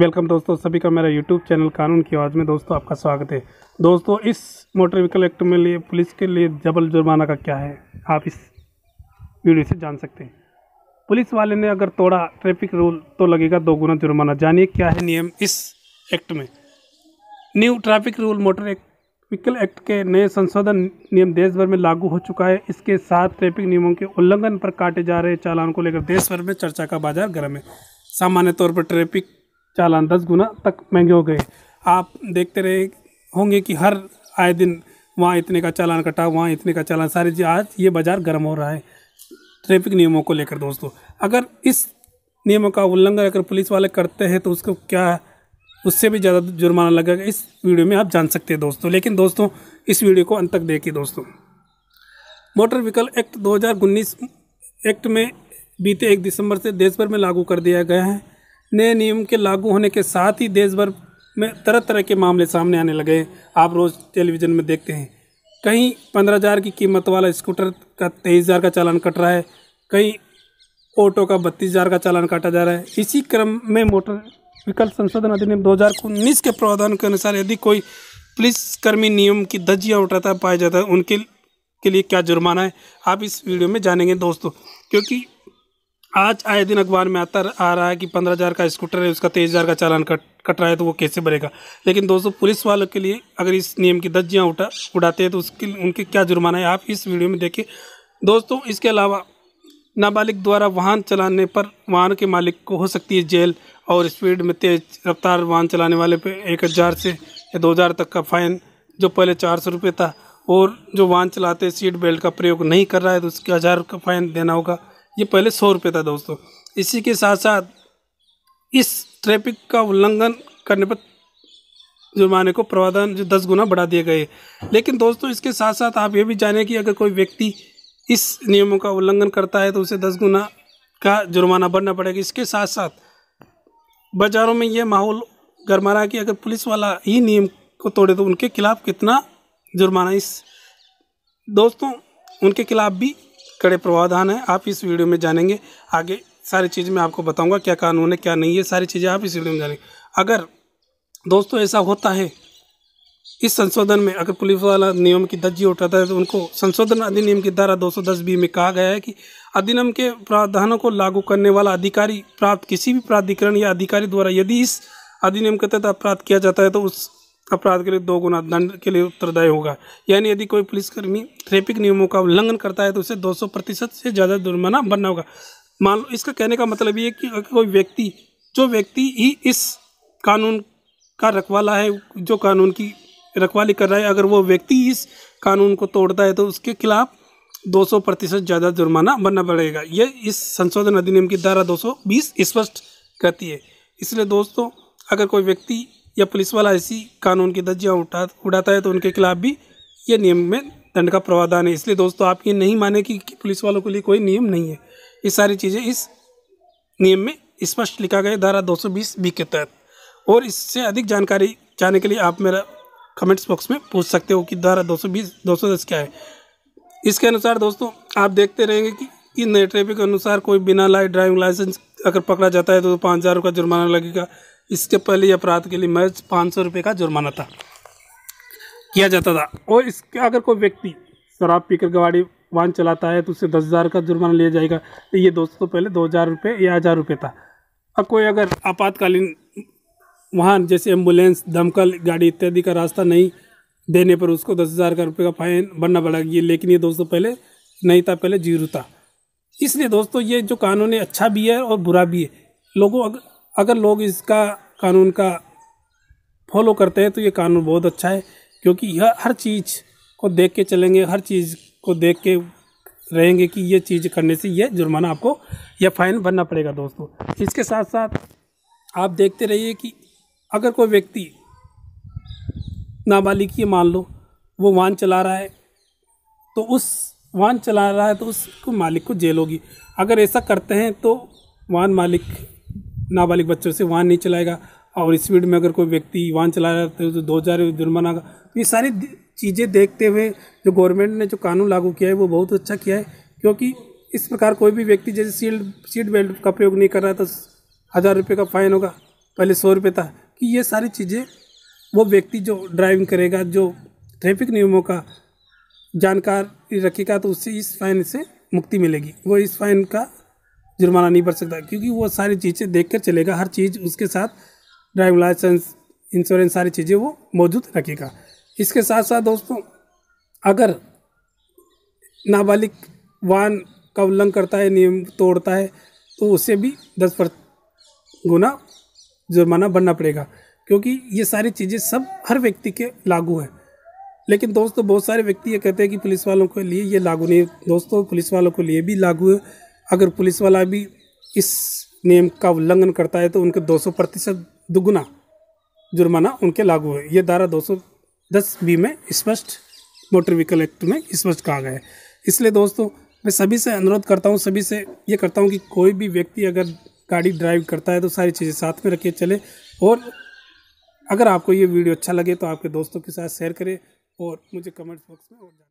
welcome दोस्तों सभी का मेरा यूट्यूब चैनल कानून की आवाज़ में दोस्तों आपका स्वागत है दोस्तों इस मोटर व्हीकल एक्ट में लिए पुलिस के लिए जबल जुर्माना का क्या है आप इस वीडियो से जान सकते हैं पुलिस वाले ने अगर तोड़ा ट्रैफिक रूल तो लगेगा दोगुना जुर्माना जानिए क्या है नियम इस एक्ट में new traffic rule motor vehicle act के नए संशोधन नियम देश भर में लागू हो चुका है इसके साथ ट्रैफिक नियमों के उल्लंघन पर काटे जा रहे चालान को लेकर देश भर में चर्चा का बाजार गर्म है सामान्य तौर पर ट्रैफिक चालान दस गुना तक महंगे हो गए आप देखते रहे होंगे कि हर आए दिन वहाँ इतने का चालान कटा वहाँ इतने का चालान सारी चीज़ आज ये बाज़ार गर्म हो रहा है ट्रैफिक नियमों को लेकर दोस्तों अगर इस नियमों का उल्लंघन अगर पुलिस वाले करते हैं तो उसको क्या उससे भी ज़्यादा जुर्माना लगेगा इस वीडियो में आप जान सकते हैं दोस्तों लेकिन दोस्तों इस वीडियो को अंत तक देखिए दोस्तों मोटर व्हीकल एक्ट दो एक्ट में बीते एक दिसंबर से देश भर में लागू कर दिया गया है नए नियम के लागू होने के साथ ही देश भर में तरह तरह के मामले सामने आने लगे आप रोज़ टेलीविज़न में देखते हैं कहीं पंद्रह हज़ार की कीमत वाला स्कूटर का तेईस हज़ार का चालान कट रहा है कहीं ऑटो का बत्तीस हज़ार का चालान काटा जा रहा है इसी क्रम में मोटर विकल्प संशोधन अधिनियम दो हज़ार उन्नीस के प्रावधान के अनुसार यदि कोई पुलिसकर्मी नियम की धज्जियाँ उठाता पाया जाता है उनके के लिए क्या जुर्माना है आप इस वीडियो में जानेंगे दोस्तों क्योंकि आज आए दिन अखबार में आता आ रहा है कि पंद्रह हज़ार का स्कूटर है उसका तेईस हज़ार का चालान कट कट रहा है तो वो कैसे भरेगा लेकिन दोस्तों पुलिस वालों के लिए अगर इस नियम की दर्जियाँ उठा उड़ाते हैं तो उसके उनके क्या जुर्माना है आप इस वीडियो में देखिए दोस्तों इसके अलावा नाबालिग द्वारा वाहन चलाने पर वाहन के मालिक को हो सकती है जेल और स्पीड में तेज रफ्तार वाहन चलाने वाले पर एक हज़ार से या दो हज़ार तक का फाइन जो पहले चार सौ रुपये था और जो वाहन चलाते सीट बेल्ट का प्रयोग नहीं कर रहा है तो उसके हज़ार का फाइन देना होगा ये पहले सौ रुपये था दोस्तों इसी के साथ साथ इस ट्रैफिक का उल्लंघन करने पर जुर्माने को प्रावधान जो दस गुना बढ़ा दिए गए लेकिन दोस्तों इसके साथ साथ आप ये भी जानें कि अगर कोई व्यक्ति इस नियमों का उल्लंघन करता है तो उसे दस गुना का जुर्माना भरना पड़ेगा इसके साथ साथ बाज़ारों में यह माहौल गरमा रहा कि अगर पुलिस वाला ही नियम को तोड़े तो उनके खिलाफ़ कितना जुर्माना इस दोस्तों उनके खिलाफ़ भी कड़े प्रावधान हैं आप इस वीडियो में जानेंगे आगे सारी चीज़ मैं आपको बताऊंगा क्या कानून है क्या नहीं है सारी चीज़ें आप इस वीडियो में जानेंगे अगर दोस्तों ऐसा होता है इस संशोधन में अगर पुलिस वाला नियम की दर्जी उठाता है तो उनको संशोधन अधिनियम की धारा 210 बी में कहा गया है कि अधिनियम के प्रावधानों को लागू करने वाला अधिकारी प्राप्त किसी भी प्राधिकरण या अधिकारी द्वारा यदि इस अधिनियम के तहत अपराध किया जाता है तो उस अपराध के लिए दो गुना दंड के लिए उत्तरदायी होगा यानी यदि कोई पुलिसकर्मी ट्रैफिक नियमों का उल्लंघन करता है तो उसे 200 प्रतिशत से ज़्यादा जुर्माना बनना होगा मान लो इसका कहने का मतलब ये कि कोई व्यक्ति जो व्यक्ति ही इस कानून का रखवाला है जो कानून की रखवाली कर रहा है अगर वो व्यक्ति इस कानून को तोड़ता है तो उसके खिलाफ 200 प्रतिशत ज़्यादा जुर्माना बनना पड़ेगा ये इस संशोधन अधिनियम की धारा 220 स्पष्ट करती है इसलिए दोस्तों अगर कोई व्यक्ति या पुलिस वाला ऐसी कानून की धज्जियाँ उठा उड़ाता है तो उनके खिलाफ भी ये नियम में दंड का प्रावधान है इसलिए दोस्तों आप ये नहीं माने कि, कि पुलिस वालों के लिए कोई नियम नहीं है ये सारी चीज़ें इस नियम में स्पष्ट लिखा गया धारा 220 बी के तहत और इससे अधिक जानकारी जाने के लिए आप मेरा कमेंट्स बॉक्स में पूछ सकते हो कि धारा 220 सौ क्या है इसके अनुसार दोस्तों आप देखते रहेंगे कि, कि नए ट्रैफिक अनुसार कोई बिना लाइट ड्राइविंग लाइसेंस अगर पकड़ा जाता है तो पाँच हज़ार का जुर्माना लगेगा इसके पहले अपराध के लिए महज पाँच सौ रुपये का जुर्माना था किया जाता था और इसके अगर कोई व्यक्ति शराब पीकर गाड़ी वाहन चलाता है तो उससे दस हज़ार का जुर्माना लिया जाएगा तो ये दोस्तों पहले दो हज़ार रुपये या हज़ार रुपये था अब कोई अगर आपातकालीन वाहन जैसे एम्बुलेंस दमकल गाड़ी इत्यादि का रास्ता नहीं देने पर उसको दस हज़ार का रुपये का फाइन भरना पड़ेगा लेकिन ये दोस्तों पहले नहीं था पहले जीरो था इसलिए दोस्तों ये जो कानून है अच्छा भी है और बुरा भी है लोगों अगर अगर लोग इसका कानून का फॉलो करते हैं तो ये कानून बहुत अच्छा है क्योंकि यह हर चीज़ को देख के चलेंगे हर चीज़ को देख के रहेंगे कि ये चीज़ करने से ये जुर्माना आपको या फ़ाइन भरना पड़ेगा दोस्तों इसके साथ साथ आप देखते रहिए कि अगर कोई व्यक्ति नाबालिग ये मान लो वो वाहन चला रहा है तो उस वाहन चला रहा है तो उसको मालिक को जेल होगी अगर ऐसा करते हैं तो वाहन मालिक नाबालिग बच्चों से वाहन नहीं चलाएगा और स्पीड में अगर कोई व्यक्ति वाहन चला रहा है तो दो हज़ार जुर्माना का तो ये सारी चीज़ें देखते हुए जो गवर्नमेंट ने जो कानून लागू किया है वो बहुत अच्छा किया है क्योंकि इस प्रकार कोई भी व्यक्ति जैसे सीट सीट बेल्ट का प्रयोग नहीं कर रहा था हज़ार रुपये का फ़ाइन होगा पहले सौ रुपये था कि ये सारी चीज़ें वो व्यक्ति जो ड्राइविंग करेगा जो ट्रैफिक नियमों का जानकार रखेगा तो उससे इस फाइन से मुक्ति मिलेगी वो इस फाइन का जुर्माना नहीं भर सकता क्योंकि वो सारी चीज़ें देख कर चलेगा हर चीज़ उसके साथ ड्राइविंग लाइसेंस इंश्योरेंस सारी चीज़ें वो मौजूद रखेगा इसके साथ साथ दोस्तों अगर नाबालिग वाहन का उल्लंघन करता है नियम तोड़ता है तो उससे भी दस पर गुना जुर्माना बनना पड़ेगा क्योंकि ये सारी चीज़ें सब हर व्यक्ति के लागू हैं लेकिन दोस्तों बहुत सारे व्यक्ति ये कहते हैं कि पुलिस वालों के लिए ये लागू नहीं दोस्तों पुलिस वालों के लिए भी लागू है अगर पुलिस वाला भी इस नियम का उल्लंघन करता है तो उनके 200 प्रतिशत दुगुना जुर्माना उनके लागू है ये धारा 210 बी में स्पष्ट मोटर व्हीकल एक्ट में स्पष्ट कहा गया है इसलिए दोस्तों मैं सभी से अनुरोध करता हूँ सभी से ये करता हूँ कि कोई भी व्यक्ति अगर गाड़ी ड्राइव करता है तो सारी चीज़ें साथ में रखिए चले और अगर आपको ये वीडियो अच्छा लगे तो आपके दोस्तों के साथ शेयर करें और मुझे कमेंट बॉक्स में और